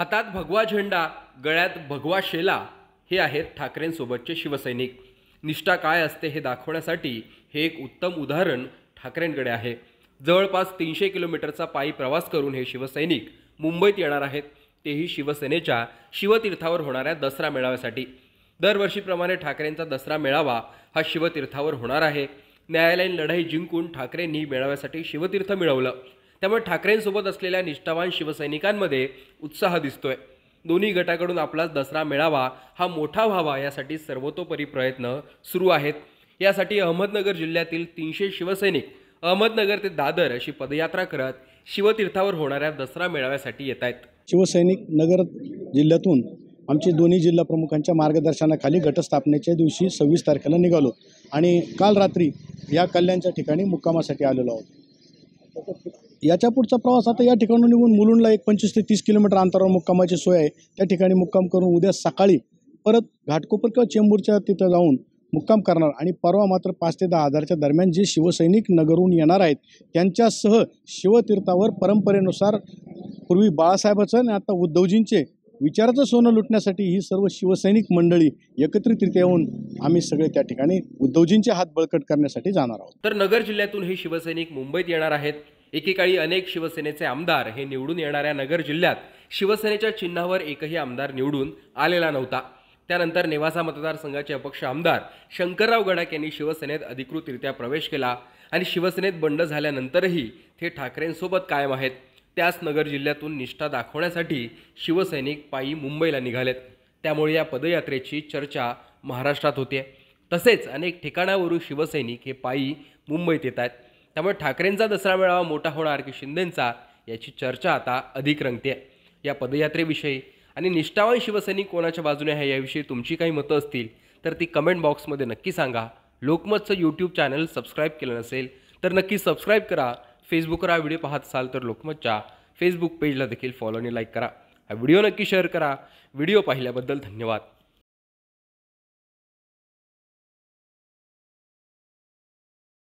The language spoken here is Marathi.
हातात भगवा झेंडा गळ्यात भगवा शेला हे आहेत ठाकरेंसोबतचे शिवसैनिक निष्ठा काय असते हे दाखवण्यासाठी हे एक उत्तम उदाहरण ठाकरेंकडे आहे जवळपास तीनशे किलोमीटरचा पायी प्रवास करून हे शिवसैनिक मुंबईत येणार आहेत तेही शिवसेनेच्या शिवतीर्थावर होणाऱ्या दसरा मेळाव्यासाठी दरवर्षीप्रमाणे ठाकरेंचा दसरा मेळावा हा शिवतीर्थावर होणार आहे न्यायालयीन लढाई जिंकून ठाकरेंनी मेळाव्यासाठी शिवतीर्थ मिळवलं त्यामुळे ठाकरेंसोबत असलेल्या निष्ठावान शिवसैनिकांमध्ये उत्साह दिसतोय दोन्ही गटाकडून आपलाच दसरा मेळावा हा मोठा व्हावा यासाठी सर्वतोपरी प्रयत्न सुरू आहेत यासाठी अहमदनगर जिल्ह्यातील तीनशे शिवसैनिक अहमदनगर ते दादर अशी पदयात्रा करत शिवतीर्थावर होणाऱ्या दसरा मेळाव्यासाठी येत आहेत शिवसैनिक नगर जिल्ह्यातून आमचे दोन्ही जिल्हा प्रमुखांच्या मार्गदर्शनाखाली गटस्थापनेच्या दिवशी सव्वीस तारखेला निघालो आणि काल रात्री या कल्याणच्या ठिकाणी मुक्कामासाठी आलेलो आहोत याच्या पुढचा प्रवास आता या ठिकाणून निघून मुलुंडला एक पंचवीस ते तीस किलोमीटर अंतरावर मुक्कामाची सोय आहे त्या ठिकाणी मुक्काम करून उद्या सकाळी परत घाटकोपर किंवा चेंबूरच्या तिथं जाऊन मुक्काम करणार आणि परवा मात्र पाच ते दहा हजारच्या दरम्यान जे शिवसैनिक नगरहून येणार आहेत त्यांच्यासह शिवतीर्थावर परंपरेनुसार पूर्वी बाळासाहेबाचं आणि आता उद्धवजींचे विचाराचं सोनं लुटण्यासाठी ही सर्व शिवसैनिक मंडळी एकत्रितरित्या येऊन आम्ही सगळे त्या ठिकाणी उद्धवजींचे हात बळकट करण्यासाठी जाणार आहोत तर नगर जिल्ह्यातून हे शिवसैनिक मुंबईत येणार आहेत एकेकाळी अनेक शिवसेनेचे आमदार हे निवडून येणाऱ्या नगर जिल्ह्यात शिवसेनेच्या चिन्हावर एकही आमदार निवडून आलेला नव्हता त्यानंतर नेवासा मतदारसंघाचे अपक्ष आमदार शंकरराव गडाख यांनी शिवसेनेत अधिकृतरित्या प्रवेश केला आणि शिवसेनेत बंड झाल्यानंतरही ते ठाकरेंसोबत कायम आहेत त्याच नगर जिल्ह्यातून निष्ठा दाखवण्यासाठी शिवसैनिक पायी मुंबईला निघालेत त्यामुळे या पदयात्रेची चर्चा महाराष्ट्रात होते तसेच अनेक ठिकाणावरून शिवसैनिक हे पायी मुंबईत येत आहेत त्यामुळे ठाकरेंचा दसरा मेळावा मोठा होणार की शिंदेंचा याची चर्चा आता अधिक रंगते या पदयात्रेविषयी आणि निष्ठावान शिवसैनिक कोणाच्या बाजूने आहे याविषयी तुमची काही मतं असतील तर ती कमेंट बॉक्समध्ये नक्की सांगा लोकमतचं यूट्यूब चॅनल सबस्क्राईब केलं नसेल तर नक्की सबस्क्राईब करा फेसबुकवर हा व्हिडिओ पाहत असाल तर लोकमतच्या फेसबुक पेजला देखील फॉलो आणि लाईक करा हा व्हिडिओ नक्की शेअर करा व्हिडिओ पाहिल्याबद्दल धन्यवाद